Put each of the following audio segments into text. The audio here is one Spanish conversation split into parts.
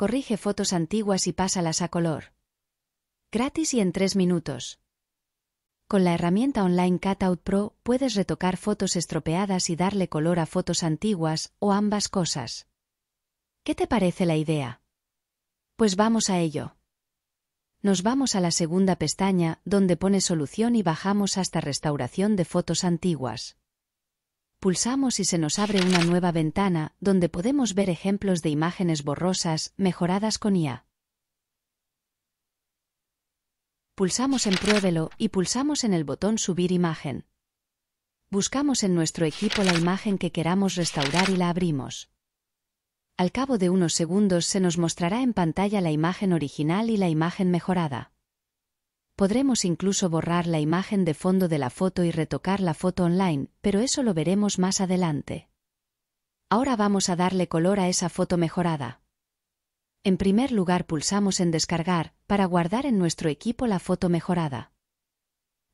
corrige fotos antiguas y pásalas a color. Gratis y en tres minutos. Con la herramienta online Cutout Pro puedes retocar fotos estropeadas y darle color a fotos antiguas o ambas cosas. ¿Qué te parece la idea? Pues vamos a ello. Nos vamos a la segunda pestaña donde pone solución y bajamos hasta restauración de fotos antiguas pulsamos y se nos abre una nueva ventana donde podemos ver ejemplos de imágenes borrosas mejoradas con IA. Pulsamos en Pruébelo y pulsamos en el botón Subir imagen. Buscamos en nuestro equipo la imagen que queramos restaurar y la abrimos. Al cabo de unos segundos se nos mostrará en pantalla la imagen original y la imagen mejorada. Podremos incluso borrar la imagen de fondo de la foto y retocar la foto online, pero eso lo veremos más adelante. Ahora vamos a darle color a esa foto mejorada. En primer lugar pulsamos en descargar, para guardar en nuestro equipo la foto mejorada.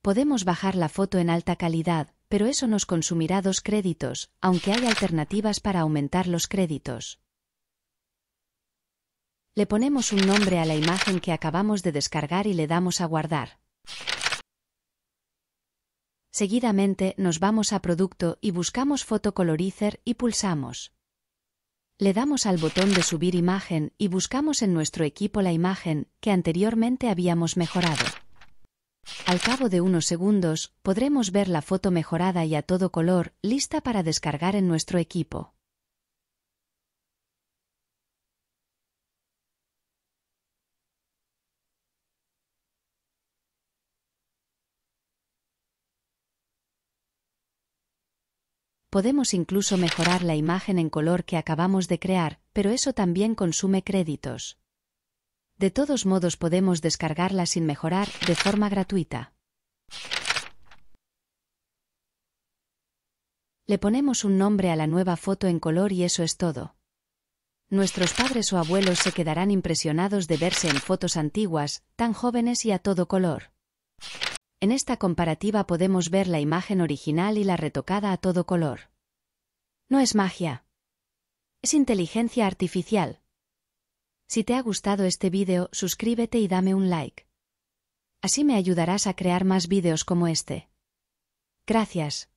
Podemos bajar la foto en alta calidad, pero eso nos consumirá dos créditos, aunque hay alternativas para aumentar los créditos. Le ponemos un nombre a la imagen que acabamos de descargar y le damos a guardar. Seguidamente nos vamos a Producto y buscamos Foto Colorizer y pulsamos. Le damos al botón de Subir imagen y buscamos en nuestro equipo la imagen que anteriormente habíamos mejorado. Al cabo de unos segundos, podremos ver la foto mejorada y a todo color, lista para descargar en nuestro equipo. Podemos incluso mejorar la imagen en color que acabamos de crear, pero eso también consume créditos. De todos modos podemos descargarla sin mejorar, de forma gratuita. Le ponemos un nombre a la nueva foto en color y eso es todo. Nuestros padres o abuelos se quedarán impresionados de verse en fotos antiguas, tan jóvenes y a todo color. En esta comparativa podemos ver la imagen original y la retocada a todo color. No es magia. Es inteligencia artificial. Si te ha gustado este vídeo, suscríbete y dame un like. Así me ayudarás a crear más vídeos como este. Gracias.